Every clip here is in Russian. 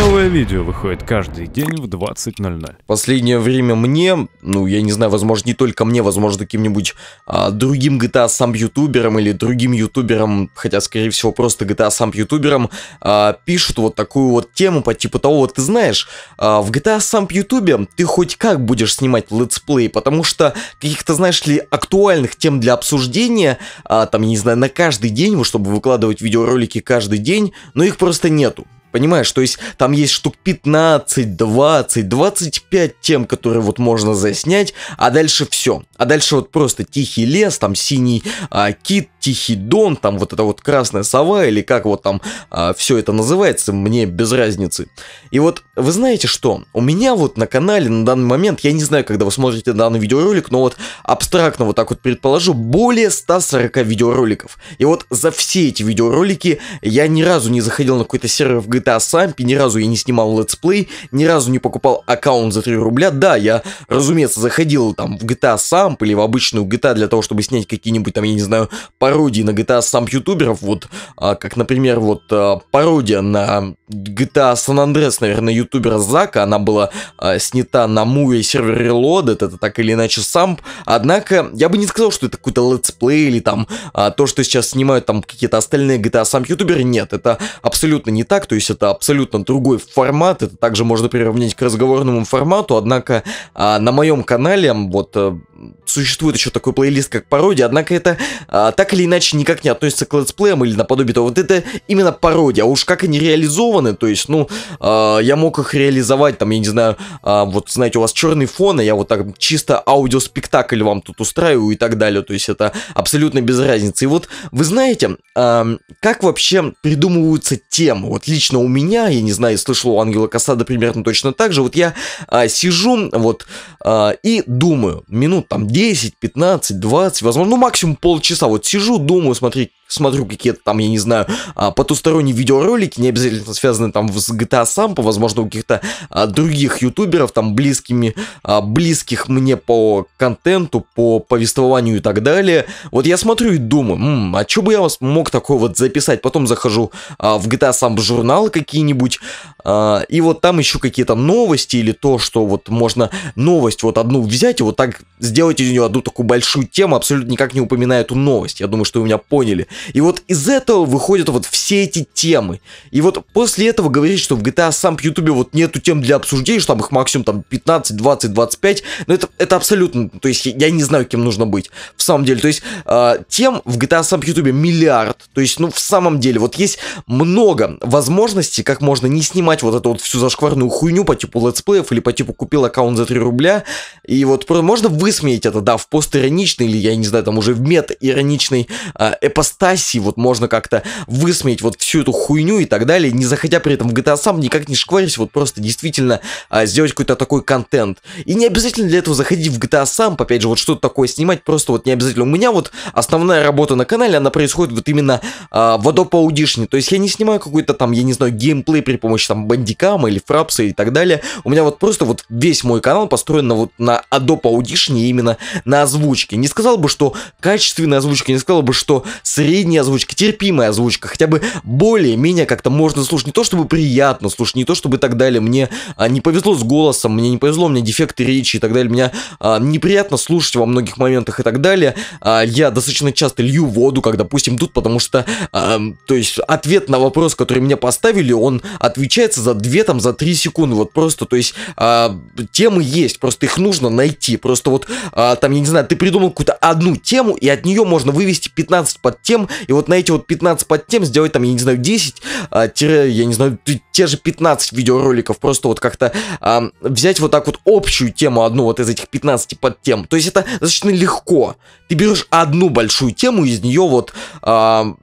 Новое видео выходит каждый день в 20.00. Последнее время мне, ну я не знаю, возможно не только мне, возможно каким-нибудь а, другим GTA сам ютубером или другим ютубером, хотя скорее всего просто GTA сам ютубером, а, пишут вот такую вот тему по типу того, вот ты знаешь, а, в GTA сам ютубе ты хоть как будешь снимать летсплей, потому что каких-то, знаешь ли, актуальных тем для обсуждения, а, там, я не знаю, на каждый день, чтобы выкладывать видеоролики каждый день, но их просто нету понимаешь? То есть там есть штук 15, 20, 25 тем, которые вот можно заснять, а дальше все. А дальше вот просто тихий лес, там синий а, кит, Тихий Дон, там вот эта вот Красная Сова или как вот там а, все это называется, мне без разницы. И вот вы знаете что, у меня вот на канале на данный момент, я не знаю, когда вы смотрите данный видеоролик, но вот абстрактно вот так вот предположу, более 140 видеороликов. И вот за все эти видеоролики я ни разу не заходил на какой-то сервер в GTA Sampi, ни разу я не снимал летсплей, ни разу не покупал аккаунт за 3 рубля. Да, я, разумеется, заходил там в GTA Samp или в обычную GTA для того, чтобы снять какие-нибудь там, я не знаю, пару пародии на GTA сам ютуберов, вот, а, как, например, вот а, пародия на GTA San Andreas, наверное, ютубера Зака, она была а, снята на Муви сервере Reloaded, это так или иначе сам, однако я бы не сказал, что это какой-то летсплей или там а, то, что сейчас снимают там какие-то остальные GTA сам ютуберы, нет, это абсолютно не так, то есть это абсолютно другой формат, это также можно приравнять к разговорному формату, однако а, на моем канале вот а, существует еще такой плейлист, как пародия, однако это а, так или или иначе никак не относятся к летсплеям или наподобие того. Вот это именно пародия. А уж как они реализованы, то есть, ну, э, я мог их реализовать, там, я не знаю, э, вот, знаете, у вас черный фон, а я вот так чисто аудиоспектакль вам тут устраиваю и так далее. То есть, это абсолютно без разницы. И вот, вы знаете, э, как вообще придумываются темы? Вот лично у меня, я не знаю, слышал у Ангела Касада примерно точно так же. Вот я э, сижу, вот, э, и думаю, минут там 10, 15, 20, возможно, ну, максимум полчаса вот сижу, сижу, думаю, смотри, смотрю какие-то там, я не знаю, а, потусторонние видеоролики, не обязательно связанные там с GTA сам по возможно, у каких-то а, других ютуберов, там, близкими, а, близких мне по контенту, по повествованию и так далее. Вот я смотрю и думаю, М, а что бы я мог такое вот записать? Потом захожу в GTA сам журнал какие-нибудь, и вот там еще какие-то новости или то, что вот можно новость вот одну взять и вот так сделать из нее одну такую большую тему, абсолютно никак не упоминая эту новость. Я думаю, что вы меня поняли. И вот из этого выходят вот все эти темы. И вот после этого говорить, что в GTA сам по YouTube вот нету тем для обсуждения, что там их максимум там 15, 20, 25, ну это, это абсолютно, то есть я не знаю, кем нужно быть, в самом деле. То есть э, тем в GTA сам по YouTube миллиард, то есть, ну в самом деле, вот есть много возможностей, как можно не снимать вот эту вот всю зашкварную хуйню по типу летсплеев или по типу купил аккаунт за 3 рубля, и вот просто можно высмеять это, да, в постироничной или, я не знаю, там уже в мета ироничный э, а, эпостасе, Хасси вот можно как-то высмеять вот всю эту хуйню и так далее, не заходя при этом в GTA сам никак не шкварить, вот просто действительно а, сделать какой-то такой контент. И не обязательно для этого заходить в GTA сам, опять же, вот что-то такое снимать, просто вот не обязательно. У меня вот основная работа на канале, она происходит вот именно а, в Adobe Audition, то есть я не снимаю какой-то там, я не знаю, геймплей при помощи там бандикама или фрапса и так далее. У меня вот просто вот весь мой канал построен на вот на Adobe Audition, именно на озвучке. Не сказал бы, что качественная озвучка, не сказал бы, что средняя средняя озвучка, терпимая озвучка, хотя бы более-менее как-то можно слушать, не то чтобы приятно слушать, не то чтобы и так далее, мне а, не повезло с голосом, мне не повезло, у меня дефекты речи и так далее, меня а, неприятно слушать во многих моментах и так далее, а, я достаточно часто лью воду, как, допустим, тут, потому что, а, то есть, ответ на вопрос, который меня поставили, он отвечается за 2, там, за 3 секунды, вот просто, то есть, а, темы есть, просто их нужно найти, просто вот, а, там, я не знаю, ты придумал какую-то одну тему, и от нее можно вывести 15 под тем, и вот на эти вот 15 подтем сделать там, я не знаю, 10, а, тире, я не знаю, те же 15 видеороликов, просто вот как-то э, взять вот так вот общую тему одну вот из этих 15 подтем. То есть это достаточно легко. Ты берешь одну большую тему, из нее вот, э, там,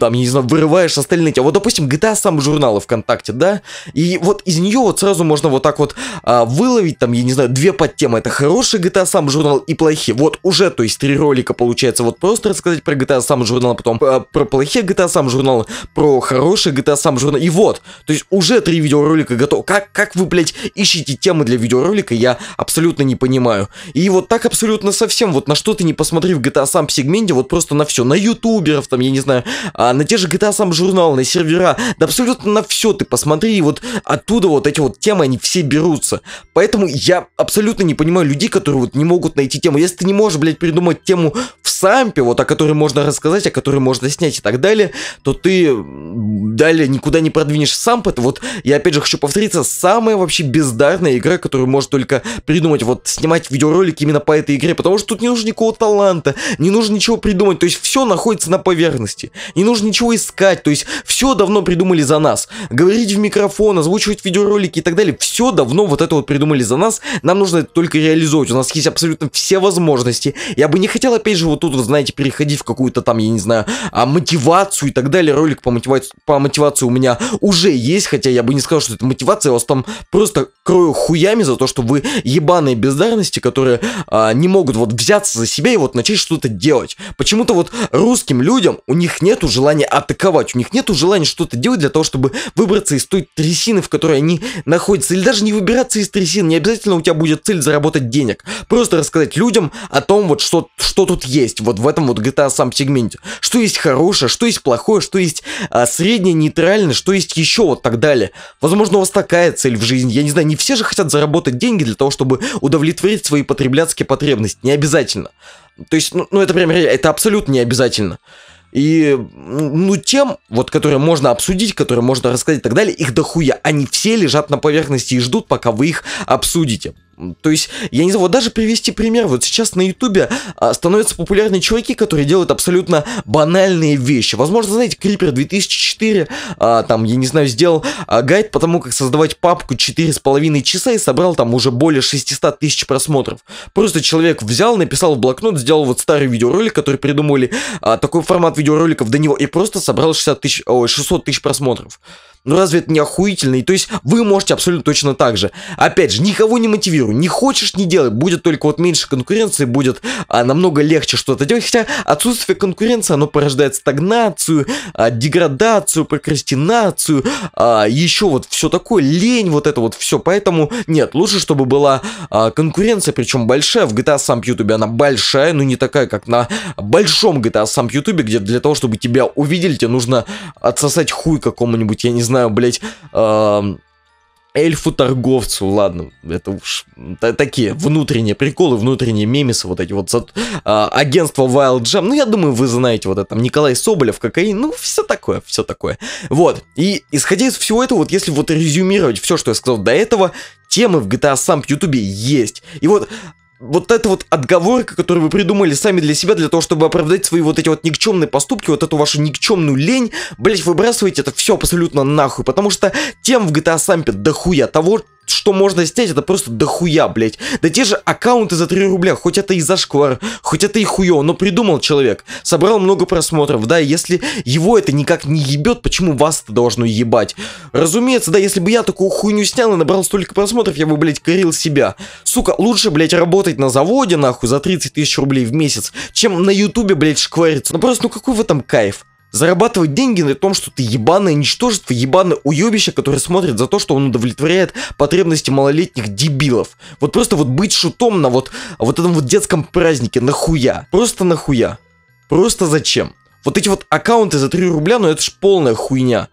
я не знаю, вырываешь остальные темы. Вот, допустим, GTA сам журналы ВКонтакте, да? И вот из нее вот сразу можно вот так вот э, выловить, там, я не знаю, две подтемы. Это хороший GTA сам журнал и плохие. Вот уже, то есть, три ролика получается. Вот просто рассказать про GTA сам журнал, а потом э, про плохие GTA сам журнал, про хороший GTA сам журнал. И вот, то есть, уже уже три видеоролика готовы. Как, как вы, блядь, ищете темы для видеоролика, я абсолютно не понимаю. И вот так абсолютно совсем, вот на что ты не посмотри в GTA сам сегменте, вот просто на все, на ютуберов, там, я не знаю, а, на те же GTA сам журнал, на сервера, да абсолютно на все ты посмотри, и вот оттуда вот эти вот темы, они все берутся. Поэтому я абсолютно не понимаю людей, которые вот не могут найти тему. Если ты не можешь, блядь, придумать тему в сампе, вот о которой можно рассказать, о которой можно снять и так далее, то ты далее никуда не продвинешь самп, это вот вот, я опять же хочу повториться, самая вообще бездарная игра, которую может только придумать, вот, снимать видеоролики именно по этой игре, потому что тут не нужно никакого таланта, не нужно ничего придумать, то есть все находится на поверхности, не нужно ничего искать, то есть все давно придумали за нас, говорить в микрофон, озвучивать видеоролики и так далее, все давно вот это вот придумали за нас, нам нужно это только реализовывать, у нас есть абсолютно все возможности, я бы не хотел опять же вот тут, вот, знаете, переходить в какую-то там, я не знаю, а, мотивацию и так далее, ролик по, мотивацию, по мотивации у меня уже есть, хотя хотя я бы не сказал, что это мотивация, я вас там просто крою хуями за то, что вы ебаные бездарности, которые а, не могут вот взяться за себя и вот начать что-то делать. Почему-то вот русским людям у них нету желания атаковать, у них нету желания что-то делать для того, чтобы выбраться из той трясины, в которой они находятся, или даже не выбираться из трясины, не обязательно у тебя будет цель заработать денег, просто рассказать людям о том, вот что, что тут есть, вот в этом вот GTA сам сегменте, что есть хорошее, что есть плохое, что есть а, среднее, нейтральное, что есть еще вот так далее. Возможно, у вас такая цель в жизни. Я не знаю, не все же хотят заработать деньги для того, чтобы удовлетворить свои потребляцкие потребности. Не обязательно. То есть, ну, ну это прям, это абсолютно не обязательно. И, ну, тем, вот, которые можно обсудить, которые можно рассказать и так далее, их дохуя. Они все лежат на поверхности и ждут, пока вы их обсудите. То есть, я не знаю, вот даже привести пример, вот сейчас на ютубе а, становятся популярны чуваки, которые делают абсолютно банальные вещи. Возможно, знаете, Крипер 2004, а, там, я не знаю, сделал а, гайд по тому, как создавать папку 4,5 часа и собрал там уже более 600 тысяч просмотров. Просто человек взял, написал в блокнот, сделал вот старый видеоролик, который придумали, а, такой формат видеороликов до него, и просто собрал 60 тысяч, о, 600 тысяч просмотров. Ну разве это не охуительно? И то есть вы можете абсолютно точно так же. Опять же, никого не мотивирую. Не хочешь, не делай. Будет только вот меньше конкуренции, будет а, намного легче что-то делать. Хотя отсутствие конкуренции, оно порождает стагнацию, а, деградацию, прокрастинацию, а, еще вот все такое, лень, вот это вот все. Поэтому нет, лучше, чтобы была а, конкуренция, причем большая. В GTA сам YouTube она большая, но не такая, как на большом GTA сам YouTube, где для того, чтобы тебя увидели, тебе нужно отсосать хуй какому-нибудь, я не знаю, знаю, блядь, эльфу-торговцу, ладно, это уж такие внутренние приколы, внутренние мемесы, вот эти вот за, а, агентство Wild Jam, ну я думаю, вы знаете вот это, там Николай Соболев, кокаин, ну все такое, все такое. Вот, и исходя из всего этого, вот если вот резюмировать все, что я сказал до этого, темы в GTA Samp YouTube есть. И вот вот эта вот отговорка, которую вы придумали сами для себя, для того, чтобы оправдать свои вот эти вот никчемные поступки, вот эту вашу никчемную лень, блять, выбрасывайте это все абсолютно нахуй, потому что тем в GTA Sampe дохуя того, что можно снять, это просто дохуя, блять. Да те же аккаунты за 3 рубля, хоть это и зашквар, хоть это и хуё, но придумал человек. Собрал много просмотров, да, если его это никак не ебет, почему вас это должно ебать? Разумеется, да, если бы я такую хуйню снял и набрал столько просмотров, я бы, блять, корил себя. Сука, лучше, блять, работать на заводе, нахуй, за 30 тысяч рублей в месяц, чем на ютубе, блять, шквариться. Ну просто, ну какой в этом кайф? зарабатывать деньги на том, что ты ебаное ничтожество, ебаное уебище, которое смотрит за то, что он удовлетворяет потребности малолетних дебилов. Вот просто вот быть шутом на вот, вот этом вот детском празднике, нахуя? Просто нахуя? Просто зачем? Вот эти вот аккаунты за 3 рубля, ну это ж полная хуйня.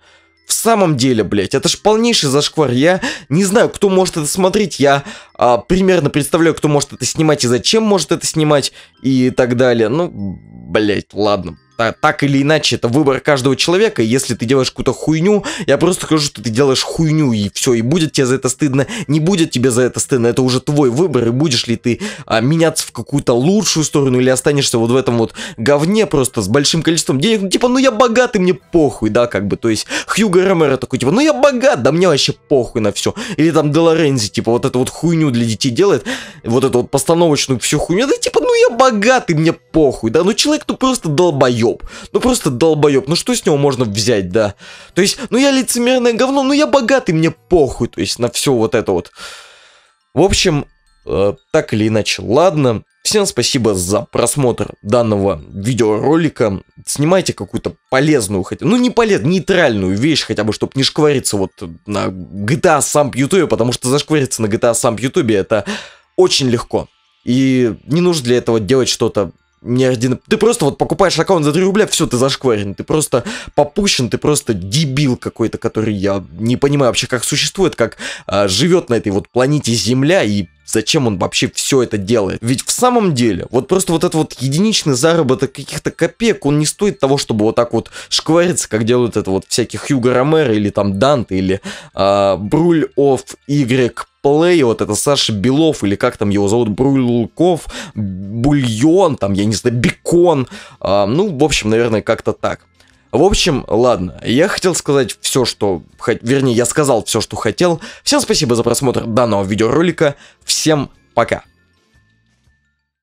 В самом деле, блядь, это ж полнейший зашквар. Я не знаю, кто может это смотреть. Я а, примерно представляю, кто может это снимать и зачем может это снимать и так далее. Ну, блядь, ладно так или иначе, это выбор каждого человека. Если ты делаешь какую-то хуйню, я просто скажу, что ты делаешь хуйню, и все, и будет тебе за это стыдно, не будет тебе за это стыдно, это уже твой выбор, и будешь ли ты а, меняться в какую-то лучшую сторону, или останешься вот в этом вот говне просто с большим количеством денег, ну, типа, ну я богат и мне похуй, да, как бы, то есть Хьюго Ромеро такой, типа, ну я богат, да мне вообще похуй на все, или там Делорензи, типа, вот эту вот хуйню для детей делает, вот эту вот постановочную всю хуйню, да, типа, я богатый, мне похуй, да, ну человек, ну просто долбоеб, ну просто долбоеб, ну что с него можно взять, да, то есть, ну я лицемерное говно, ну я богатый, мне похуй, то есть на все вот это вот. В общем, э, так или иначе, ладно, Всем спасибо за просмотр данного видеоролика. Снимайте какую-то полезную, хотя, ну не полезную, нейтральную вещь, хотя бы, чтобы не шквариться вот на GTA сам Ютубе, потому что зашквариться на GTA сам Ютубе это очень легко. И не нужно для этого делать что-то один. Ты просто вот покупаешь аккаунт за 3 рубля, все, ты зашкварен. Ты просто попущен, ты просто дебил какой-то, который я не понимаю вообще, как существует, как а, живет на этой вот планете Земля и зачем он вообще все это делает. Ведь в самом деле, вот просто вот этот вот единичный заработок каких-то копеек, он не стоит того, чтобы вот так вот шквариться, как делают это вот всякие Хьюго Ромеро или там Данте или э, Бруль оф Игрек. Плей, вот это Саша Белов, или как там его зовут, Брульков, Бульон, там, я не знаю, Бекон, а, ну, в общем, наверное, как-то так. В общем, ладно, я хотел сказать все, что... Вернее, я сказал все, что хотел. Всем спасибо за просмотр данного видеоролика. Всем пока.